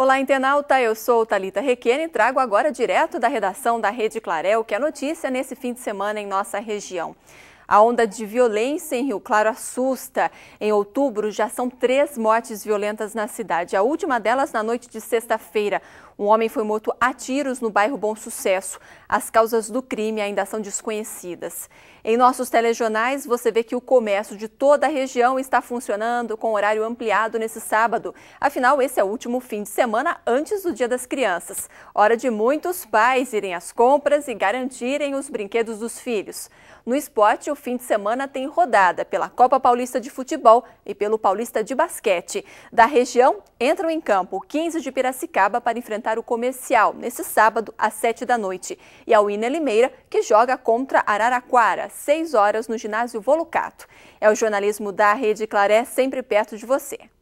Olá, internauta. Eu sou Talita Requena e trago agora direto da redação da Rede Clarel que é notícia nesse fim de semana em nossa região. A onda de violência em Rio Claro assusta. Em outubro, já são três mortes violentas na cidade. A última delas na noite de sexta-feira. Um homem foi morto a tiros no bairro Bom Sucesso. As causas do crime ainda são desconhecidas. Em nossos telejornais, você vê que o comércio de toda a região está funcionando com horário ampliado nesse sábado. Afinal, esse é o último fim de semana antes do Dia das Crianças. Hora de muitos pais irem às compras e garantirem os brinquedos dos filhos. No esporte, o fim de semana tem rodada pela Copa Paulista de Futebol e pelo Paulista de Basquete. Da região, entram em campo 15 de Piracicaba para enfrentar o Comercial, nesse sábado, às 7 da noite. E a Uina Limeira, que joga contra Araraquara, 6 horas no ginásio Volucato. É o jornalismo da Rede Claré sempre perto de você.